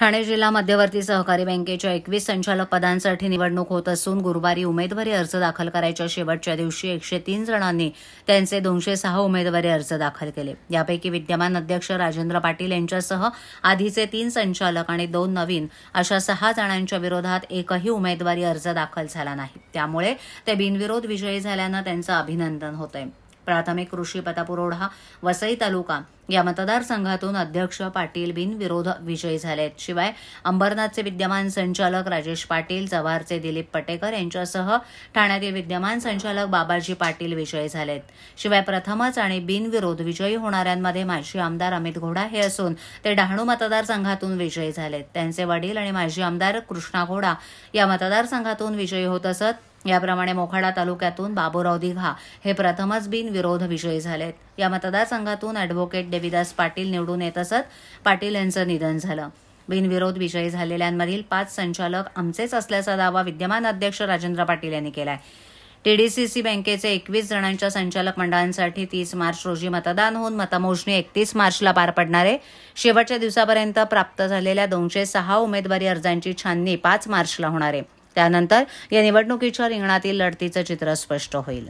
ठाणे जिल्हा मध्यवर्ती सहकारी बँकेच्या एकवीस संचालक पदांसाठी निवडणूक होत असून गुरुवारी उमेदवारी अर्ज दाखल करायच्या शेवटच्या दिवशी एकशे तीन जणांनी त्यांचे दोनशे सहा उमेदवारी अर्ज दाखल केले यापैकी विद्यमान अध्यक्ष राजेंद्र पाटील यांच्यासह आधीचे तीन संचालक आणि दोन नवीन अशा सहा जणांच्या विरोधात एकही उमेदवारी अर्ज दाखल झाला नाही त्यामुळे ते बिनविरोध विजयी झाल्यानं त्यांचं अभिनंदन होतंय प्राथमिक कृषी पतपुरवठा वसई तालुका या मतदारसंघातून अध्यक्ष पाटील बिनविरोध विजयी झालेत शिवाय अंबरनाथचे विद्यमान संचालक राजेश पाटील जव्हारचे दिलीप पटेकर यांच्यासह ठाण्यातील विद्यमान संचालक बाबाजी पाटील विजयी झालेत शिवाय प्रथमच आणि बिनविरोध विजयी होणाऱ्यांमध्ये माजी आमदार अमित घोडा हे असून ते डहाणू मतदारसंघातून विजयी झालेत त्यांचे वडील आणि माजी आमदार कृष्णा घोडा या मतदारसंघातून विजयी होत असत याप्रमाणे मोखाडा तालुक्यातून बाबूराव दिघा हे प्रथमच बिनविरोध विजयी झालेत या मतदारसंघातून अॅडव्होकेट देविदास पाटील निवडून येत असत पाटील यांचं निधन झालं बिनविरोध विजयी झालेल्यांमधील पाच संचालक आमचेच असल्याचा दावा विद्यमान अध्यक्ष राजेंद्र पाटील यांनी केलाय टीडीसीसी बँकेचे एकवीस जणांच्या संचालक मंडळांसाठी तीस मार्च रोजी मतदान होऊन मतमोजणी एकतीस मार्चला पार आहे शेवटच्या दिवसापर्यंत प्राप्त झालेल्या दोनशे सहा उमेदवारी अर्जांची छाननी पाच मार्चला होणार आहे त्यानंतर या निवडणुकीच्या रिंगणातील लढतीचं चित्र स्पष्ट होईल